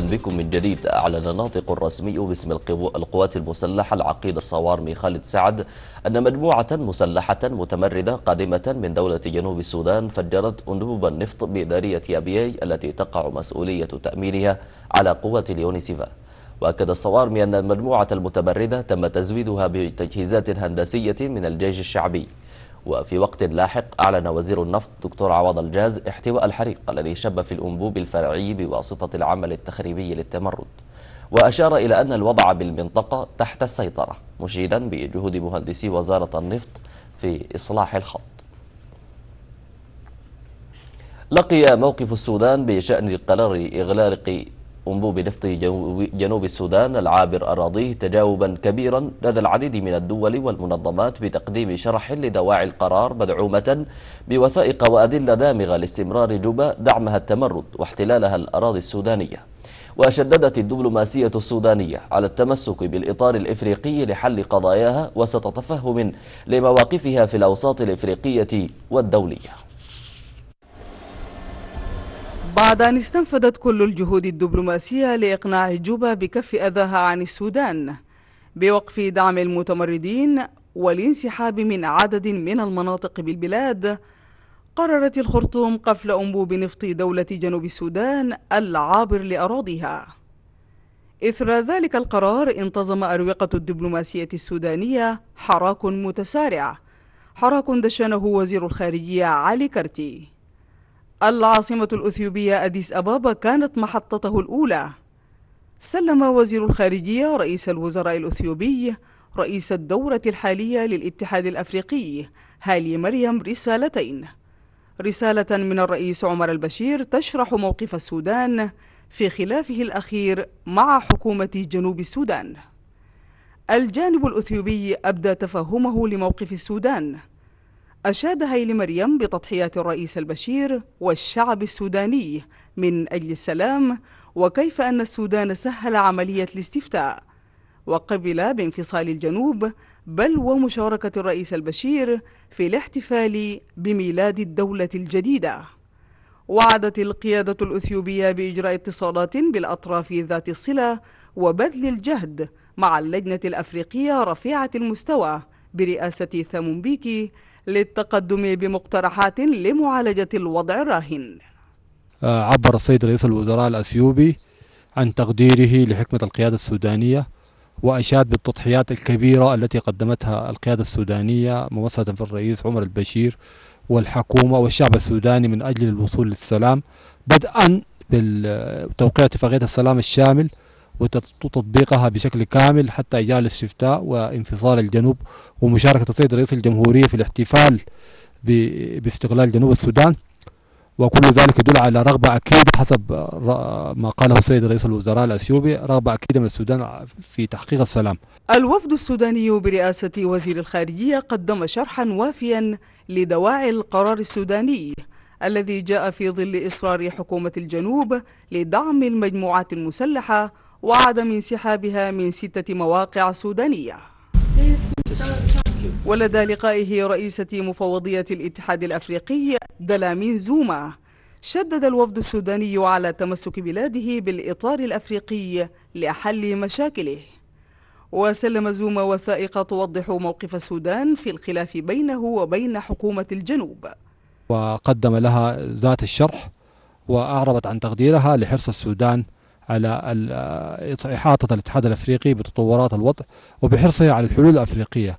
بكم من جديد أعلن الناطق الرسمي باسم القوات المسلحة العقيد الصوارمي خالد سعد أن مجموعة مسلحة متمردة قادمة من دولة جنوب السودان فجرت أنبوب النفط بإدارية أبياي التي تقع مسؤولية تأمينها على قوات اليونيسيفا وأكد الصوارمي أن المجموعة المتمردة تم تزويدها بتجهيزات هندسية من الجيش الشعبي وفي وقت لاحق أعلن وزير النفط دكتور عوض الجاز احتواء الحريق الذي شب في الأنبوب الفرعي بواسطة العمل التخريبي للتمرد وأشار إلى أن الوضع بالمنطقة تحت السيطرة مشيدا بجهود مهندسي وزارة النفط في إصلاح الخط لقي موقف السودان بشأن قرار إغلاق أنبوب نفط جنوب السودان العابر أراضيه تجاوبا كبيرا لدى العديد من الدول والمنظمات بتقديم شرح لدواعي القرار مدعومة بوثائق وأدلة دامغة لاستمرار جوبا دعمها التمرد واحتلالها الأراضي السودانية وشددت الدبلوماسية السودانية على التمسك بالإطار الإفريقي لحل قضاياها وسط تفهم لمواقفها في الأوساط الإفريقية والدولية بعد أن استنفدت كل الجهود الدبلوماسية لإقناع جوبا بكف أذاها عن السودان بوقف دعم المتمردين والانسحاب من عدد من المناطق بالبلاد قررت الخرطوم قفل أنبوب نفط دولة جنوب السودان العابر لأراضيها إثر ذلك القرار انتظم أروقة الدبلوماسية السودانية حراك متسارع حراك دشنه وزير الخارجية علي كرتي العاصمة الأثيوبية أديس أبابا كانت محطته الأولى سلم وزير الخارجية رئيس الوزراء الأثيوبي رئيس الدورة الحالية للاتحاد الأفريقي هالي مريم رسالتين رسالة من الرئيس عمر البشير تشرح موقف السودان في خلافه الأخير مع حكومة جنوب السودان الجانب الأثيوبي أبدى تفهمه لموقف السودان أشاد هيلي مريم بتضحيات الرئيس البشير والشعب السوداني من أجل السلام وكيف أن السودان سهل عملية الاستفتاء وقبل بانفصال الجنوب بل ومشاركة الرئيس البشير في الاحتفال بميلاد الدولة الجديدة وعدت القيادة الأثيوبية بإجراء اتصالات بالأطراف ذات الصلة وبذل الجهد مع اللجنة الأفريقية رفيعة المستوى برئاسة ثامونبيكي للتقدم بمقترحات لمعالجة الوضع الراهن آه، عبر السيد رئيس الوزراء الأثيوبي عن تقديره لحكمة القيادة السودانية وأشاد بالتضحيات الكبيرة التي قدمتها القيادة السودانية ممثلة في الرئيس عمر البشير والحكومة والشعب السوداني من أجل الوصول للسلام بدءا بالتوقيع اتفاقية السلام الشامل وتطبيقها بشكل كامل حتى إجال الشفتاء وانفصال الجنوب ومشاركة السيد رئيس الجمهورية في الاحتفال باستقلال جنوب السودان وكل ذلك يدل على رغبة أكيدة حسب ما قاله السيد رئيس الوزراء الأثيوبي رغبة أكيدة من السودان في تحقيق السلام الوفد السوداني برئاسة وزير الخارجية قدم شرحا وافيا لدواعي القرار السوداني الذي جاء في ظل إصرار حكومة الجنوب لدعم المجموعات المسلحة وعدم انسحابها من ستة مواقع سودانية ولدى لقائه رئيسة مفوضية الاتحاد الأفريقي دلامين زوما شدد الوفد السوداني على تمسك بلاده بالإطار الأفريقي لحل مشاكله وسلم زوما وثائق توضح موقف السودان في الخلاف بينه وبين حكومة الجنوب وقدم لها ذات الشرح وأعربت عن تقديرها لحرص السودان على إحاطة الاتحاد الأفريقي بتطورات الوضع وبحرصه على الحلول الأفريقية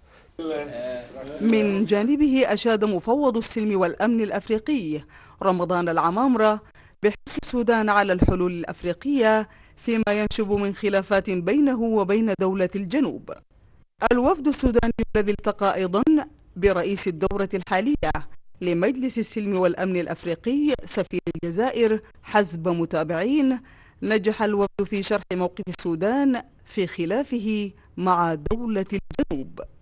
من جانبه أشاد مفوض السلم والأمن الأفريقي رمضان العمامرة بحث السودان على الحلول الأفريقية فيما ينشب من خلافات بينه وبين دولة الجنوب الوفد السوداني الذي التقى أيضا برئيس الدورة الحالية لمجلس السلم والأمن الأفريقي سفير الجزائر حزب متابعين نجح الوفد في شرح موقف السودان في خلافه مع دولة الجنوب